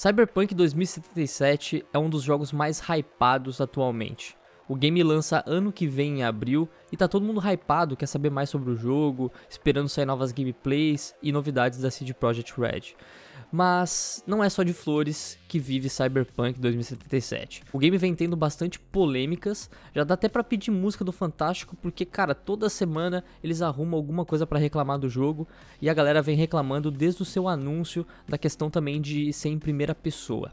Cyberpunk 2077 é um dos jogos mais hypados atualmente. O game lança ano que vem em abril e tá todo mundo hypado, quer saber mais sobre o jogo, esperando sair novas gameplays e novidades da CD Projekt Red. Mas não é só de flores que vive Cyberpunk 2077. O game vem tendo bastante polêmicas, já dá até para pedir música do Fantástico, porque cara, toda semana eles arrumam alguma coisa para reclamar do jogo e a galera vem reclamando desde o seu anúncio da questão também de ser em primeira pessoa.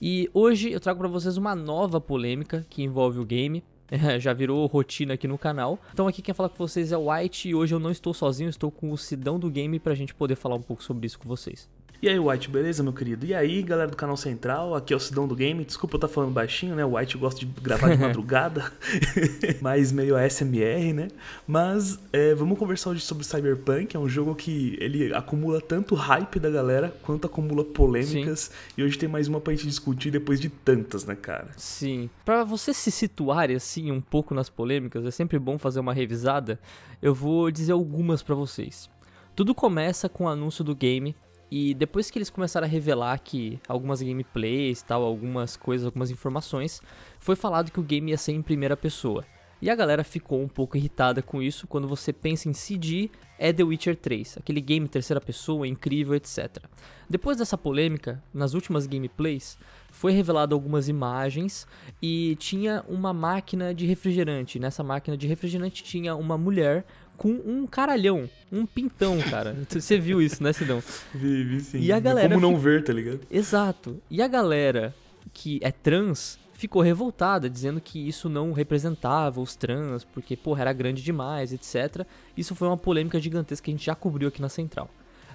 E hoje eu trago para vocês uma nova polêmica que envolve o game, já virou rotina aqui no canal. Então aqui quem fala com vocês é o White e hoje eu não estou sozinho, estou com o Sidão do Game pra gente poder falar um pouco sobre isso com vocês. E aí, White, beleza, meu querido? E aí, galera do canal Central, aqui é o Sidão do Game. Desculpa eu estar tá falando baixinho, né? O White gosta de gravar de madrugada, mas meio ASMR, né? Mas é, vamos conversar hoje sobre Cyberpunk, é um jogo que ele acumula tanto hype da galera quanto acumula polêmicas. Sim. E hoje tem mais uma pra gente discutir depois de tantas, né, cara? Sim. Para você se situar assim um pouco nas polêmicas, é sempre bom fazer uma revisada. Eu vou dizer algumas para vocês. Tudo começa com o anúncio do game e depois que eles começaram a revelar que algumas gameplays, tal, algumas coisas, algumas informações, foi falado que o game ia ser em primeira pessoa. E a galera ficou um pouco irritada com isso quando você pensa em CD, é The Witcher 3, aquele game terceira pessoa incrível, etc. Depois dessa polêmica, nas últimas gameplays, foi revelado algumas imagens e tinha uma máquina de refrigerante. Nessa máquina de refrigerante tinha uma mulher com um caralhão, um pintão, cara. Você viu isso, né, Sidão? Vi, vi sim. E a galera Como não ver, tá ligado? Exato. E a galera que é trans ficou revoltada, dizendo que isso não representava os trans, porque, porra, era grande demais, etc. Isso foi uma polêmica gigantesca que a gente já cobriu aqui na Central.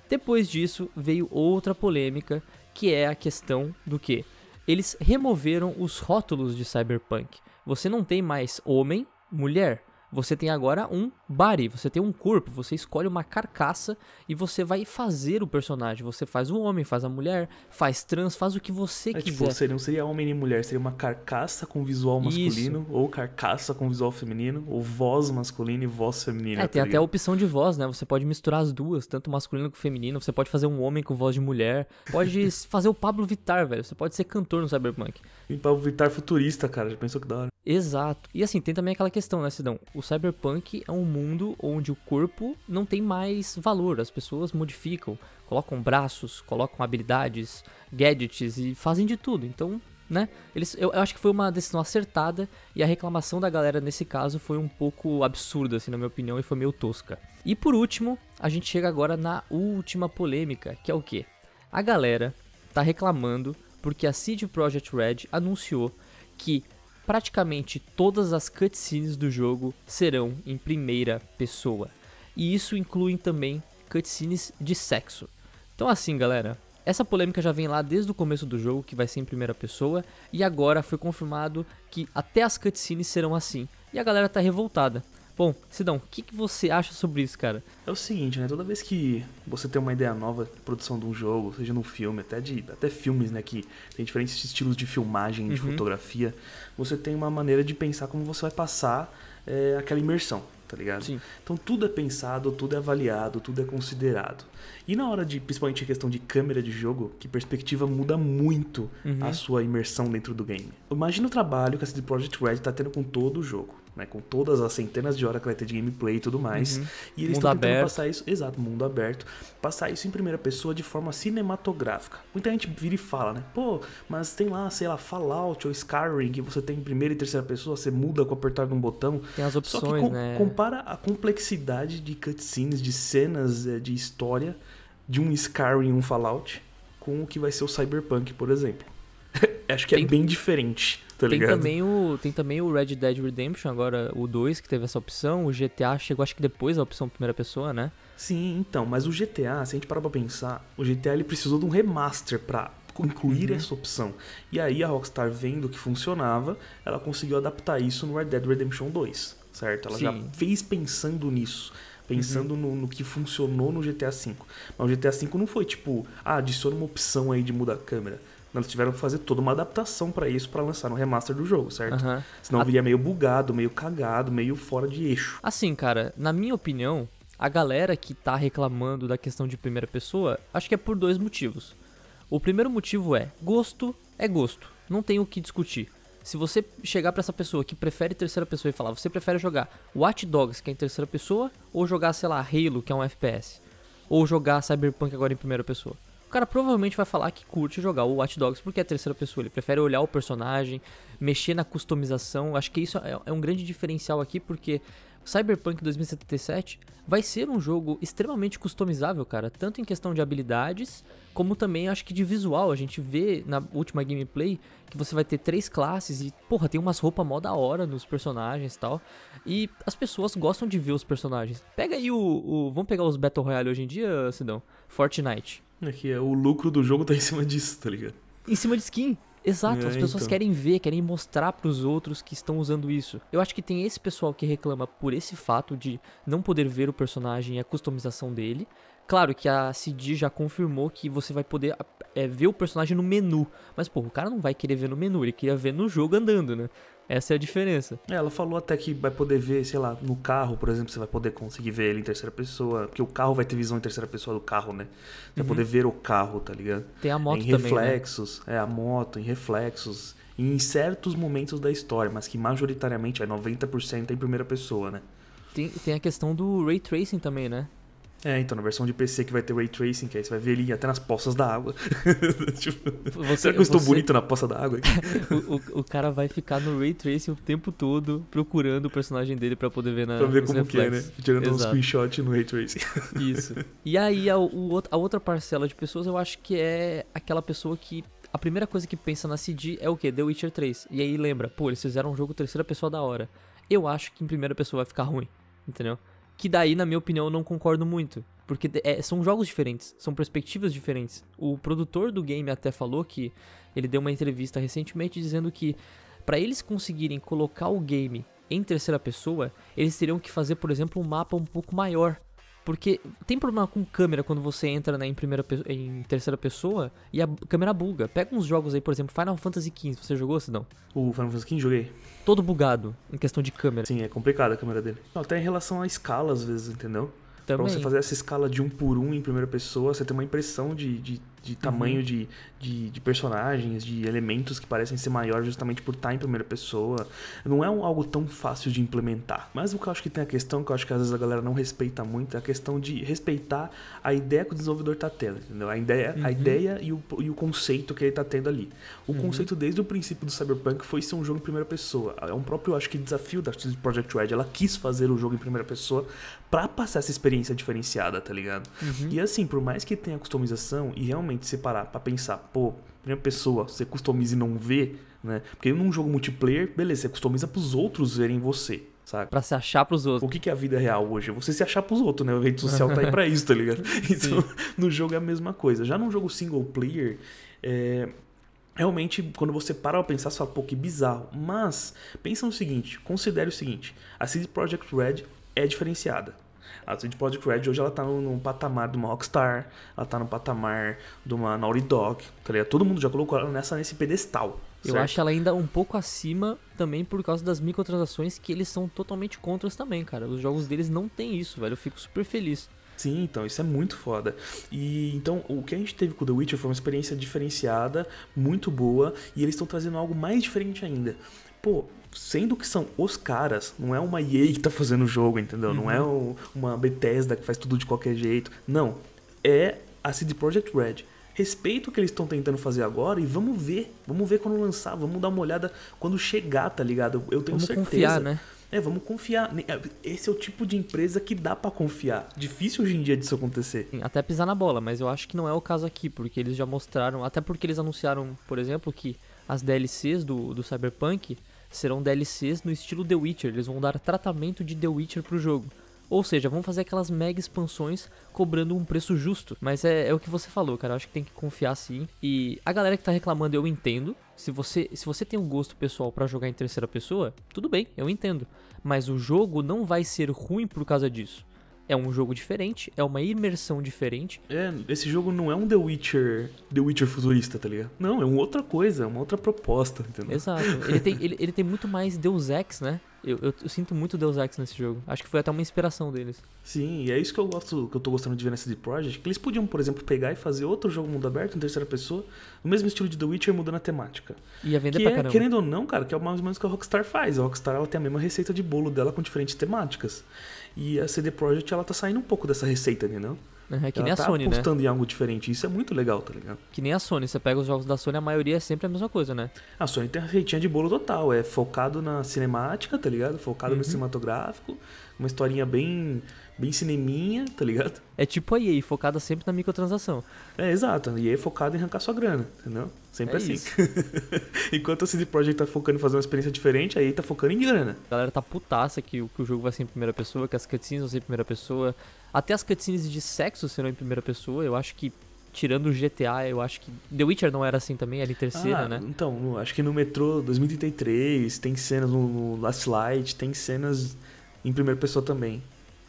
Depois disso, veio outra polêmica, que é a questão do que? Eles removeram os rótulos de Cyberpunk. Você não tem mais homem, mulher você tem agora um body, você tem um corpo, você escolhe uma carcaça e você vai fazer o personagem. Você faz o homem, faz a mulher, faz trans, faz o que você é, tipo, quiser. Tipo, seria, não seria homem nem mulher, seria uma carcaça com visual masculino, Isso. ou carcaça com visual feminino, ou voz masculina e voz feminina. É, tá tem até a opção de voz, né? Você pode misturar as duas, tanto masculino quanto feminino. Você pode fazer um homem com voz de mulher. Pode fazer o Pablo Vittar, velho. Você pode ser cantor no Cyberpunk. E Pablo Vittar futurista, cara. Já pensou que da hora. Exato. E assim, tem também aquela questão, né, Sidão? O cyberpunk é um mundo onde o corpo não tem mais valor. As pessoas modificam, colocam braços, colocam habilidades, gadgets e fazem de tudo. Então, né? Eles, eu, eu, acho que foi uma decisão acertada e a reclamação da galera nesse caso foi um pouco absurda, assim, na minha opinião, e foi meio tosca. E por último, a gente chega agora na última polêmica, que é o que? A galera tá reclamando porque a Seed project Red anunciou que praticamente todas as cutscenes do jogo serão em primeira pessoa. E isso inclui também cutscenes de sexo. Então assim, galera, essa polêmica já vem lá desde o começo do jogo, que vai ser em primeira pessoa, e agora foi confirmado que até as cutscenes serão assim. E a galera tá revoltada. Bom, Sidão, o que, que, você acha sobre isso, cara? É o seguinte, né? Toda vez que você tem uma ideia nova de produção de um jogo, seja num filme, até de até filmes, né? Que tem diferentes estilos de filmagem, de uhum. fotografia, você tem uma maneira de pensar como você vai passar é, aquela imersão, tá ligado? Sim. Então tudo é pensado, tudo é avaliado, tudo é considerado. E na hora de, principalmente a questão de câmera de jogo, que perspectiva muda muito uhum. a sua imersão dentro do game. Imagina o trabalho que a CD Projekt Red tá tendo com todo o jogo né? Com todas as centenas de horas que vai ter de gameplay e tudo mais. Uhum. E eles estão tentando aberto. passar isso, exato, mundo aberto, passar isso em primeira pessoa de forma cinematográfica. Muita gente vira e fala, né? Pô, mas tem lá, sei lá, Fallout ou Skyrim que você tem em primeira e terceira pessoa, você muda com apertar de um botão. Tem as opções, Só que com, né? compara a complexidade de cutscenes, de cenas, eh, de história de um Skyrim, um Fallout com o que vai ser o Cyberpunk, por exemplo. Acho que é tem... é bem diferente tá tem também o Tem também o Red Dead Redemption, agora o 2, que teve essa opção. O GTA chegou, acho que depois, a opção primeira pessoa, né? Sim, então, mas o GTA, se a gente parar pra pensar, o GTA ele precisou de um remaster pra incluir uhum. essa opção. E aí a Rockstar, vendo que funcionava, ela conseguiu adaptar isso no Red Dead Redemption 2, certo? Ela Sim. já fez pensando nisso pensando uhum. no, no, que funcionou no GTA V. Mas o GTA V não foi tipo, ah, adiciona uma opção aí de mudar a câmera eles tiveram que fazer toda uma adaptação para isso, para lançar no remaster do jogo, certo? Uhum. Senão viria meio bugado, meio cagado, meio fora de eixo. Assim, cara, na minha opinião, a galera que tá reclamando da questão de primeira pessoa, acho que é por dois motivos. O primeiro motivo é: gosto é gosto, não tem o que discutir. Se você chegar para essa pessoa que prefere terceira pessoa e falar, você prefere jogar Watch Dogs, que é em terceira pessoa, ou jogar, sei lá, Halo, que é um FPS, ou jogar Cyberpunk agora em primeira pessoa o cara provavelmente vai falar que curte jogar o Watch Dogs porque é a terceira pessoa, ele prefere olhar o personagem, mexer na customização. Acho que isso é, é um grande diferencial aqui porque Cyberpunk 2077 vai ser um jogo extremamente customizável, cara, tanto em questão de habilidades, como também acho que de visual. A gente vê na última gameplay que você vai ter três classes e, porra, tem umas roupas mó da hora nos personagens e tal. E as pessoas gostam de ver os personagens. Pega aí o. o vamos pegar os Battle Royale hoje em dia, Sidão? Fortnite. É que o lucro do jogo tá em cima disso, tá ligado? Em cima de skin. Exato, é, as pessoas então. querem ver, querem mostrar para os outros que estão usando isso. Eu acho que tem esse pessoal que reclama por esse fato de não poder ver o personagem e a customização dele. Claro que a CD já confirmou que você vai poder é, ver o personagem no menu, mas pô, o cara não vai querer ver no menu, ele queria ver no jogo andando, né? Essa é a diferença. É, ela falou até que vai poder ver, sei lá, no carro, por exemplo, você vai poder conseguir ver ele em terceira pessoa. Porque o carro vai ter visão em terceira pessoa do carro, né? Você uhum. vai poder ver o carro, tá ligado? Tem a moto também. Em né? reflexos, né? é, a moto, em reflexos. Em certos momentos da história, mas que majoritariamente é 90% em primeira pessoa, né? Tem, tem a questão do ray tracing também, né? É, então, na versão de PC que vai ter ray tracing, que aí você vai ver ele até nas poças da água. tipo, você, será que eu estou você... bonito na poça da água? o, o, o, cara vai ficar no ray tracing o tempo todo procurando o personagem dele para poder ver na. Pra ver como reflexos. que é, né? Tirando Exato. um screenshot no ray tracing. Isso. E aí, a, o, a outra parcela de pessoas eu acho que é aquela pessoa que a primeira coisa que pensa na CD é o que? The Witcher 3. E aí lembra, pô, eles fizeram um jogo terceira pessoa da hora. Eu acho que em primeira pessoa vai ficar ruim, entendeu? que daí, na minha opinião, eu não concordo muito. Porque é, são jogos diferentes, são perspectivas diferentes. O produtor do game até falou que ele deu uma entrevista recentemente dizendo que para eles conseguirem colocar o game em terceira pessoa, eles teriam que fazer, por exemplo, um mapa um pouco maior porque tem problema com câmera quando você entra né, em, primeira em terceira pessoa e a câmera buga. Pega uns jogos aí, por exemplo, Final Fantasy XV. Você jogou, Sidão? O Final Fantasy XV joguei. Todo bugado em questão de câmera. Sim, é complicado a câmera dele. Até em relação à escala, às vezes, entendeu? Também. Pra você fazer essa escala de um por um em primeira pessoa, você tem uma impressão de, de de tamanho uhum. de, de, de, personagens, de elementos que parecem ser maiores justamente por estar em primeira pessoa. Não é um, algo tão fácil de implementar. Mas o que eu acho que tem a questão, que eu acho que às vezes a galera não respeita muito, é a questão de respeitar a ideia que o desenvolvedor está tendo, entendeu? A ideia, uhum. a ideia e, o, e o conceito que ele está tendo ali. O uhum. conceito desde o princípio do Cyberpunk foi ser um jogo em primeira pessoa. É um próprio, acho que, desafio da de Project Red. Ela quis fazer o jogo em primeira pessoa para passar essa experiência diferenciada, tá ligado? Uhum. E assim, por mais que tenha customização e realmente realmente separar para pensar, pô, primeira pessoa, você customiza e não vê, né? Porque num jogo multiplayer, beleza, você customiza para os outros verem você. sabe Pra se achar pros outros. O que, é a vida real hoje? Você se achar pros outros, né? O rede social tá aí pra isso, tá ligado? Então, Sim. no jogo é a mesma coisa. Já num jogo single player, é, Realmente, quando você para pra pensar, você fala, pô, que bizarro. Mas, pensa no seguinte, considere o seguinte, a CD Projekt Red é diferenciada. A CD Projekt Red hoje ela tá no patamar de uma Rockstar, ela tá no patamar de uma Naughty Dog, tá ligado? Todo mundo já colocou ela nessa, nesse pedestal. Eu acho ela ainda um pouco acima também por causa das microtransações que eles são totalmente contras também, cara. Os jogos deles não tem isso, velho. Eu fico super feliz. Sim, então, isso é muito foda. E então, o que a gente teve com The Witcher foi uma experiência diferenciada, muito boa, e eles estão trazendo algo mais diferente ainda. Pô, sendo que são os caras, não é uma EA que tá fazendo o jogo, entendeu? Uhum. Não é uhum. o, uma Bethesda que faz tudo de qualquer jeito. Não. É a CD Projekt Red. Respeito o que eles estão tentando fazer agora e vamos ver. Vamos ver quando lançar, vamos dar uma olhada quando chegar, tá ligado? Eu tenho vamos certeza. Confiar, né? É, vamos confiar. É, esse é o tipo de empresa que dá para confiar. Difícil hoje em dia disso acontecer. Até pisar na bola, mas eu acho que não é o caso aqui, porque eles já mostraram, até porque eles anunciaram, por exemplo, que as DLCs do, do Cyberpunk serão DLCs no estilo The Witcher, eles vão dar tratamento de The Witcher pro jogo. Ou seja, vão fazer aquelas mega expansões cobrando um preço justo. Mas é, é o que você falou, cara. Eu acho que tem que confiar sim. E a galera que tá reclamando, eu entendo. Se você, se você tem um gosto pessoal para jogar em terceira pessoa, tudo bem, eu entendo. Mas o jogo não vai ser ruim por causa disso é um jogo diferente, é uma imersão diferente. É, esse jogo não é um The Witcher, The Witcher futurista, tá ligado? Não, é uma outra coisa, é uma outra proposta, entendeu? Exato. Ele tem, ele, ele tem muito mais Deus Ex, né? Eu, eu, eu, sinto muito Deus Ex nesse jogo. Acho que foi até uma inspiração deles. Sim, e é isso que eu gosto, que eu tô gostando de ver nessa CD que eles podiam, por exemplo, pegar e fazer outro jogo mundo aberto em terceira pessoa, no mesmo estilo de The Witcher, mudando a temática. E a vender que pra é, caramba. Querendo ou não, cara, que é mais ou menos o que a Rockstar faz. A Rockstar ela tem a mesma receita de bolo dela com diferentes temáticas. E a CD Projekt ela tá saindo um pouco dessa receita, né, não? É que ela nem a tá Sony, né? apostando em algo diferente. Isso é muito legal, tá ligado? Que nem a Sony. Você pega os jogos da Sony, a maioria é sempre a mesma coisa, né? A Sony tem uma receitinha de bolo total. É focado na cinemática, tá ligado? Focado uhum. no cinematográfico. Uma historinha bem bem cineminha, tá ligado? É tipo a EA, focada sempre na microtransação. É, exato. A EA é focada em arrancar sua grana, entendeu? Sempre é assim. Enquanto a CD Projekt tá focando em fazer uma experiência diferente, a EA tá focando em grana. A galera tá putaça que, que o jogo vai ser em primeira pessoa, que as cutscenes vão ser em primeira pessoa. Até as cutscenes de sexo serão em primeira pessoa. Eu acho que tirando o GTA, eu acho que. The Witcher não era assim também, era em terceira, ah, né? Então, acho que no Metrô 2033 tem cenas no Last Light, tem cenas em primeira pessoa também.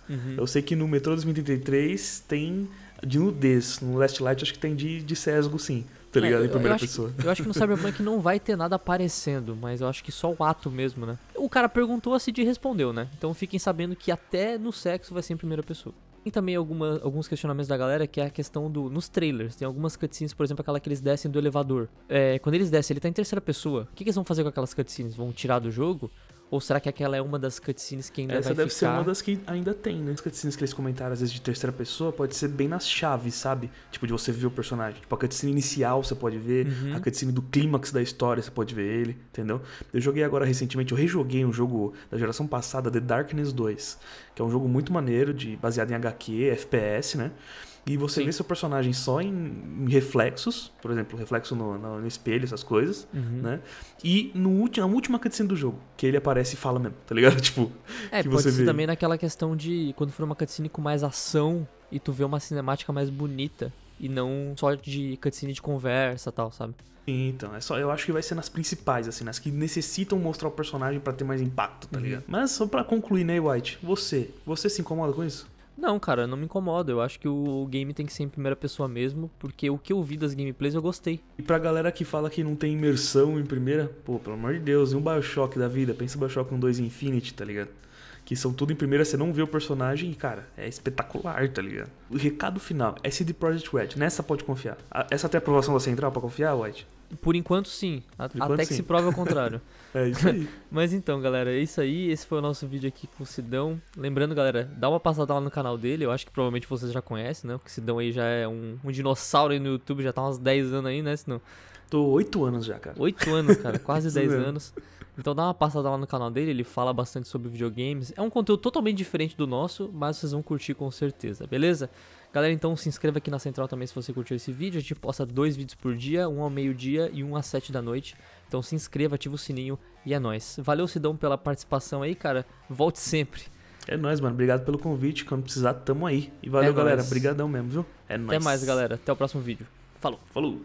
Uhum. Eu sei que no Metrô 2033 tem de nudez. No Last Light acho que tem de, de sesgo, sim. Tá é, ligado? É, em primeira eu pessoa. Que, eu acho que no Cyberpunk não vai ter nada aparecendo, mas eu acho que só o ato mesmo, né? O cara perguntou, a Cid respondeu, né? Então fiquem sabendo que até no sexo vai ser em primeira pessoa. Tem também alguma, alguns questionamentos da galera que é a questão do. Nos trailers, tem algumas cutscenes, por exemplo, aquela que eles descem do elevador. É, quando eles descem, ele tá em terceira pessoa. O que, que eles vão fazer com aquelas cutscenes? Vão tirar do jogo? Ou será que aquela é uma das cutscenes que ainda Essa vai deve ser uma das que ainda tem, né? As cutscenes que eles comentaram, às vezes, de terceira pessoa, pode ser bem nas chaves, sabe? Tipo, de você ver o personagem. Tipo, a cutscene inicial você pode ver, uhum. a cutscene do clímax da história você pode ver ele, entendeu? Eu joguei agora recentemente, eu rejoguei um jogo da geração passada, The Darkness 2, que é um jogo muito maneiro, de, baseado em HQ, FPS, né? E você Sim. vê seu personagem só em, reflexos, por exemplo, reflexo no, no, no espelho, essas coisas, uhum. né? E no último, na última cutscene do jogo, que ele aparece e fala mesmo, tá ligado? Tipo, é, que pode você ser vê. também naquela questão de quando for uma cutscene com mais ação e tu vê uma cinemática mais bonita e não só de cutscene de conversa tal, sabe? Então, é só, eu acho que vai ser nas principais, assim, nas que necessitam mostrar o personagem para ter mais impacto, tá uhum. ligado? Mas só para concluir, né, White? Você, você se incomoda com isso? Não, cara, não me incomoda. Eu acho que o game tem que ser em primeira pessoa mesmo, porque o que eu vi das gameplays eu gostei. E pra galera que fala que não tem imersão em primeira, pô, pelo amor de Deus, e um Bioshock da vida? Pensa Bioshock 1, 2 Infinity, tá ligado? Que são tudo em primeira, você não vê o personagem e, cara, é espetacular, tá ligado? O recado final, é CD Projekt Red, nessa pode confiar. Essa até a aprovação da central pra confiar, White? Por enquanto, sim. por enquanto, até que sim. se prove ao contrário. é isso aí. Mas então, galera, é isso aí. Esse foi o nosso vídeo aqui com o Sidão. Lembrando, galera, dá uma passada lá no canal dele. Eu acho que provavelmente vocês já conhecem, né? Porque Sidão aí já é um, um dinossauro aí no YouTube. Já tá uns 10 anos aí, né, não Tô 8 anos já, cara. 8 anos, cara. Quase 10 mesmo. anos. Então dá uma passada lá no canal dele, ele fala bastante sobre videogames. É um conteúdo totalmente diferente do nosso, mas vocês vão curtir com certeza, beleza? Galera, então se inscreva aqui na Central também se você curtiu esse vídeo. A gente posta dois vídeos por dia, um ao meio-dia e um às sete da noite. Então se inscreva, ativa o sininho e é nóis. Valeu, Sidão, pela participação aí, cara. Volte sempre. É nóis, mano. Obrigado pelo convite. Quando precisar, tamo aí. E valeu, é galera. Obrigadão mesmo, viu? É nóis. Até mais, galera. Até o próximo vídeo. Falou. Falou.